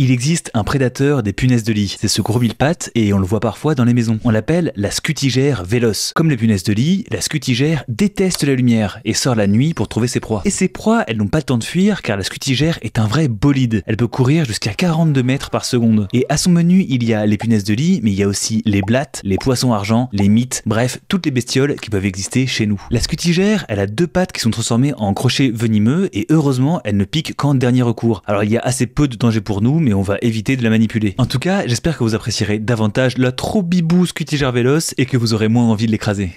Il existe un prédateur des punaises de lit. C'est ce gros mille-pattes et on le voit parfois dans les maisons. On l'appelle la scutigère véloce. Comme les punaises de lit, la scutigère déteste la lumière et sort la nuit pour trouver ses proies. Et ses proies, elles n'ont pas le temps de fuir car la scutigère est un vrai bolide. Elle peut courir jusqu'à 42 mètres par seconde. Et à son menu, il y a les punaises de lit, mais il y a aussi les blattes, les poissons argent, les mites, bref, toutes les bestioles qui peuvent exister chez nous. La scutigère, elle a deux pattes qui sont transformées en crochets venimeux et heureusement, elle ne pique qu'en dernier recours. Alors il y a assez peu de danger pour nous, mais on va éviter de la manipuler. En tout cas, j'espère que vous apprécierez davantage la trop bibou Scutiger véloce et que vous aurez moins envie de l'écraser.